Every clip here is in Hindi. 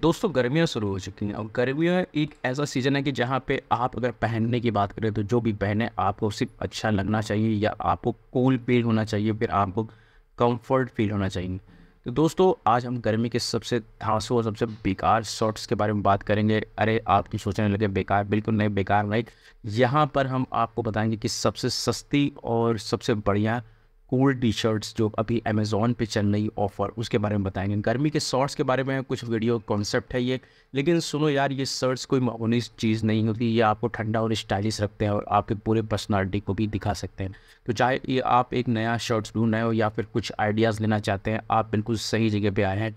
दोस्तों गर्मियाँ शुरू हो चुकी हैं और गर्मियाँ एक ऐसा सीज़न है कि जहाँ पे आप अगर पहनने की बात करें तो जो भी पहने आपको सिर्फ अच्छा लगना चाहिए या आपको कूल फील होना चाहिए फिर आपको कंफर्ट फील होना चाहिए तो दोस्तों आज हम गर्मी के सबसे धांसों और सबसे बेकार शॉर्ट्स के बारे में बात करेंगे अरे आप भी सोचने लगे बेकार बिल्कुल नहीं बेकार नहीं यहाँ पर हम आपको बताएंगे कि सबसे सस्ती और सबसे बढ़िया कोल्ड टी शर्ट्स जो अभी अमेज़ोन पे चल रही ऑफ़र उसके बारे में बताएंगे गर्मी के शॉर्ट्स के बारे में कुछ वीडियो कॉन्सेप्ट है ये लेकिन सुनो यार ये शर्ट्स कोई मामूली चीज़ नहीं होती ये आपको ठंडा और स्टाइलिश रखते हैं और आपके पूरे पर्सनालिटी को भी दिखा सकते हैं तो चाहे ये आप एक नया शर्ट्स ढूंढ रहे हो या फिर कुछ आइडियाज़ लेना चाहते हैं आप बिल्कुल सही जगह पर आए हैं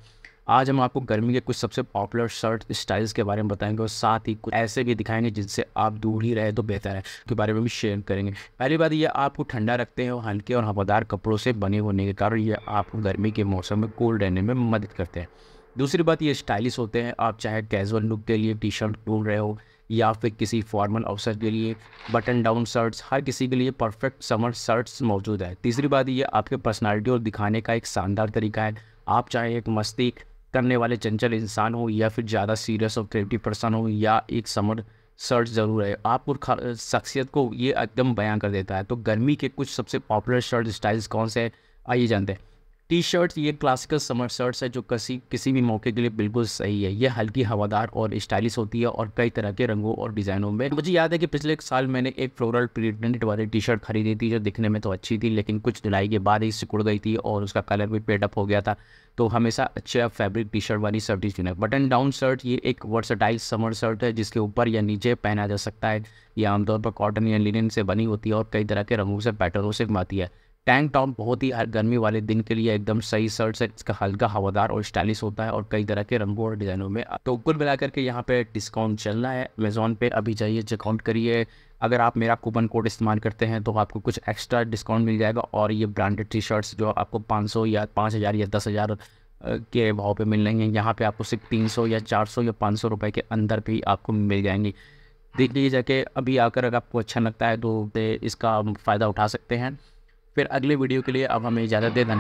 आज हम आपको गर्मी के कुछ सबसे पॉपुलर शर्ट स्टाइल्स के बारे में बताएंगे और साथ ही कुछ ऐसे भी दिखाएंगे जिनसे आप दूर ही रहे तो बेहतर है के बारे में भी शेयर करेंगे पहली बात ये आपको ठंडा रखते हैं और हल्के और हवादार कपड़ों से बने होने के कारण ये आपको गर्मी के मौसम में कोल्ड रहने में मदद करते हैं दूसरी बात ये स्टाइलिश होते हैं आप चाहे कैजुअल लुक के लिए टी शर्ट ढूंढ रहे हो या फिर किसी फॉर्मल अवसर के लिए बटन डाउन शर्ट्स हर किसी के लिए परफेक्ट समर शर्ट्स मौजूद है तीसरी बात ये आपके पर्सनालिटी और दिखाने का एक शानदार तरीका है आप चाहे एक मस्ती करने वाले चंचल इंसान हो या फिर ज़्यादा सीरियस और क्रिएटिव पर्सन हो या एक समर सर्च ज़रूर है आप और शख्सियत को ये एकदम बयां कर देता है तो गर्मी के कुछ सबसे पॉपुलर शर्ट स्टाइल्स कौन से हैं आइए जानते हैं टी शर्ट ये क्लासिकल समर शर्ट्स है जो किसी किसी भी मौके के लिए बिल्कुल सही है ये हल्की हवादार और स्टाइलिश होती है और कई तरह के रंगों और डिज़ाइनों में मुझे याद है कि पिछले एक साल मैंने एक फ्लोरल प्रिंटेड वाली टी शर्ट खरीदी थी जो दिखने में तो अच्छी थी लेकिन कुछ धुलाई के बाद ही सिकुड़ गई थी और उसका कलर भी पेडअप हो गया था तो हमेशा अच्छा फैब्रिक टी शर्ट वाली शर्ट ही चुनें बटन डाउन शर्ट ये एक वर्सटाइल समर शर्ट है जिसके ऊपर या नीचे पहना जा सकता है ये आमतौर पर कॉटन या लिनन से बनी होती है और कई तरह के रंगों से पैटर्नों से घुमाती है टैंक टॉप बहुत ही गर्मी वाले दिन के लिए एकदम सही शर्ट है इसका हल्का हवादार और स्टाइलिश होता है और कई तरह के रंगों और डिज़ाइनों में तो कुल मिलाकर के यहाँ पे डिस्काउंट चल रहा है अमेजोन पे अभी जाइए चेकआउट करिए अगर आप मेरा कूपन कोड इस्तेमाल करते हैं तो आपको कुछ एक्स्ट्रा डिस्काउंट मिल जाएगा और ये ब्रांडेड टी शर्ट्स जो आपको पाँच या पाँच या दस के भाव पर मिल रही हैं यहाँ पे आपको सिर्फ तीन या चार या पाँच रुपए के अंदर भी आपको मिल जाएंगी देख लीजिए जाके अभी आकर अगर आपको अच्छा लगता है तो इसका फ़ायदा उठा सकते हैं फिर अगले वीडियो के लिए अब हमें इजाज़त दे धन